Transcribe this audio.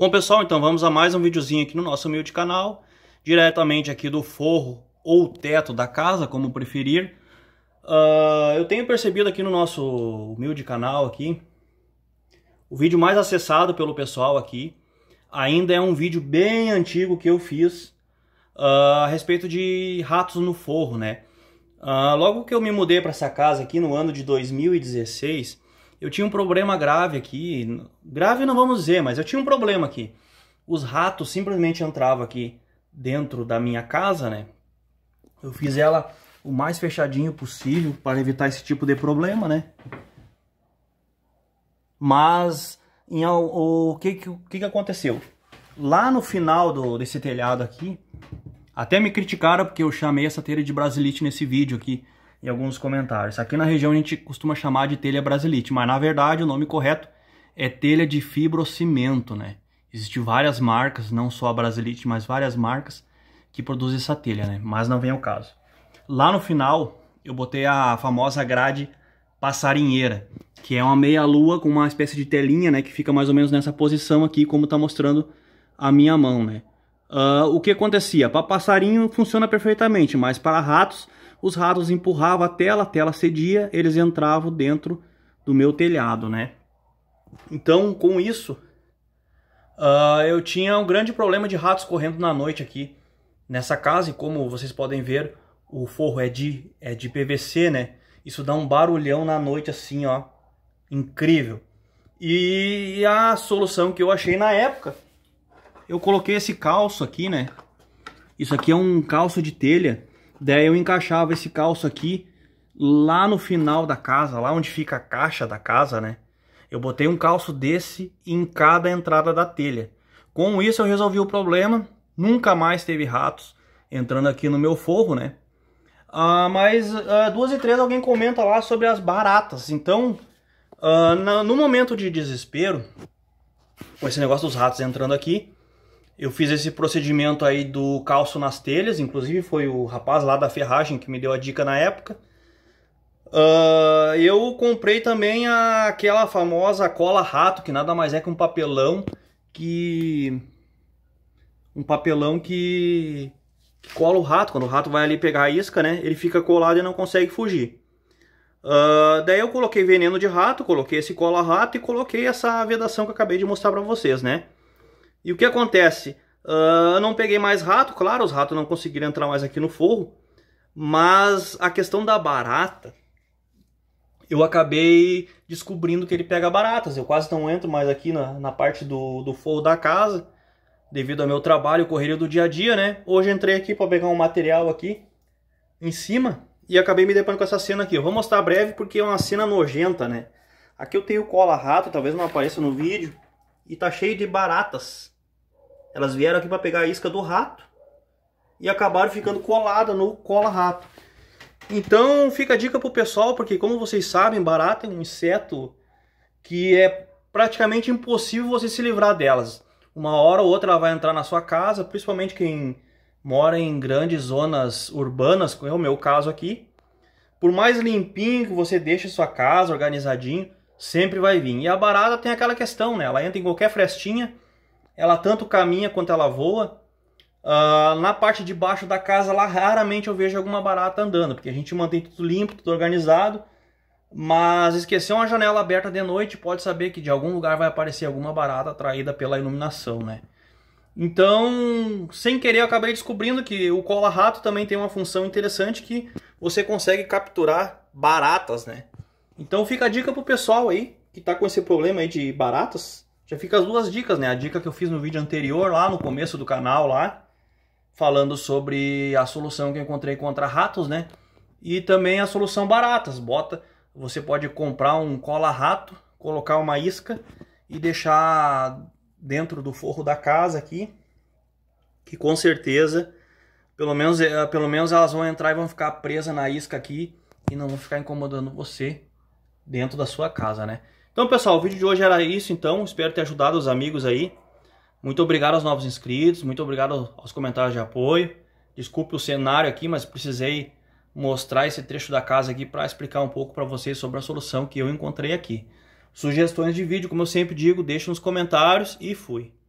Bom pessoal, então vamos a mais um videozinho aqui no nosso humilde canal, diretamente aqui do forro ou teto da casa, como preferir. Uh, eu tenho percebido aqui no nosso humilde canal aqui, o vídeo mais acessado pelo pessoal aqui, ainda é um vídeo bem antigo que eu fiz uh, a respeito de ratos no forro, né? Uh, logo que eu me mudei para essa casa aqui no ano de 2016, eu tinha um problema grave aqui. Grave não vamos dizer, mas eu tinha um problema aqui. Os ratos simplesmente entravam aqui dentro da minha casa, né? Eu fiz ela o mais fechadinho possível para evitar esse tipo de problema, né? Mas em, o, o que, que, que aconteceu? Lá no final do, desse telhado aqui, até me criticaram porque eu chamei essa telha de brasilite nesse vídeo aqui em alguns comentários. Aqui na região a gente costuma chamar de telha brasilite, mas na verdade o nome correto é telha de fibrocimento, né? Existem várias marcas, não só a brasilite, mas várias marcas que produzem essa telha, né? Mas não vem ao caso. Lá no final eu botei a famosa grade passarinheira, que é uma meia lua com uma espécie de telinha, né? Que fica mais ou menos nessa posição aqui, como está mostrando a minha mão, né? Uh, o que acontecia? Para passarinho funciona perfeitamente, mas para ratos os ratos empurravam a tela, a tela cedia, eles entravam dentro do meu telhado, né? Então, com isso, uh, eu tinha um grande problema de ratos correndo na noite aqui nessa casa. E como vocês podem ver, o forro é de, é de PVC, né? Isso dá um barulhão na noite assim, ó. Incrível. E a solução que eu achei na época, eu coloquei esse calço aqui, né? Isso aqui é um calço de telha Daí eu encaixava esse calço aqui lá no final da casa, lá onde fica a caixa da casa, né? Eu botei um calço desse em cada entrada da telha. Com isso eu resolvi o problema, nunca mais teve ratos entrando aqui no meu forro, né? Ah, mas ah, duas e três alguém comenta lá sobre as baratas. Então, ah, no momento de desespero, com esse negócio dos ratos entrando aqui, eu fiz esse procedimento aí do calço nas telhas, inclusive foi o rapaz lá da ferragem que me deu a dica na época. Uh, eu comprei também a, aquela famosa cola rato, que nada mais é que um papelão que... Um papelão que, que cola o rato. Quando o rato vai ali pegar a isca, né? Ele fica colado e não consegue fugir. Uh, daí eu coloquei veneno de rato, coloquei esse cola rato e coloquei essa vedação que eu acabei de mostrar para vocês, né? E o que acontece? Uh, eu não peguei mais rato, claro, os ratos não conseguiram entrar mais aqui no forro, mas a questão da barata, eu acabei descobrindo que ele pega baratas. Eu quase não entro mais aqui na, na parte do, do forro da casa, devido ao meu trabalho, correria do dia a dia, né? Hoje entrei aqui para pegar um material aqui em cima e acabei me deparando com essa cena aqui. Eu vou mostrar breve porque é uma cena nojenta, né? Aqui eu tenho cola rato, talvez não apareça no vídeo e tá cheio de baratas. Elas vieram aqui para pegar a isca do rato e acabaram ficando colada no cola-rato. Então fica a dica pro pessoal, porque como vocês sabem, barata é um inseto que é praticamente impossível você se livrar delas. Uma hora ou outra ela vai entrar na sua casa, principalmente quem mora em grandes zonas urbanas, como é o meu caso aqui. Por mais limpinho que você deixe a sua casa, organizadinho, sempre vai vir. E a barata tem aquela questão, né? Ela entra em qualquer frestinha, ela tanto caminha quanto ela voa. Uh, na parte de baixo da casa lá raramente eu vejo alguma barata andando, porque a gente mantém tudo limpo, tudo organizado. Mas esquecer uma janela aberta de noite pode saber que de algum lugar vai aparecer alguma barata atraída pela iluminação, né? Então, sem querer, eu acabei descobrindo que o cola-rato também tem uma função interessante que você consegue capturar baratas, né? Então fica a dica pro pessoal aí que tá com esse problema aí de baratas. Já fica as duas dicas, né? A dica que eu fiz no vídeo anterior lá no começo do canal lá, falando sobre a solução que eu encontrei contra ratos, né? E também a solução baratas. Bota, você pode comprar um cola-rato, colocar uma isca e deixar dentro do forro da casa aqui, que com certeza, pelo menos, eh, pelo menos elas vão entrar e vão ficar presas na isca aqui e não vão ficar incomodando você dentro da sua casa, né? Então, pessoal, o vídeo de hoje era isso, então. Espero ter ajudado os amigos aí. Muito obrigado aos novos inscritos, muito obrigado aos comentários de apoio. Desculpe o cenário aqui, mas precisei mostrar esse trecho da casa aqui para explicar um pouco para vocês sobre a solução que eu encontrei aqui. Sugestões de vídeo, como eu sempre digo, deixe nos comentários e fui.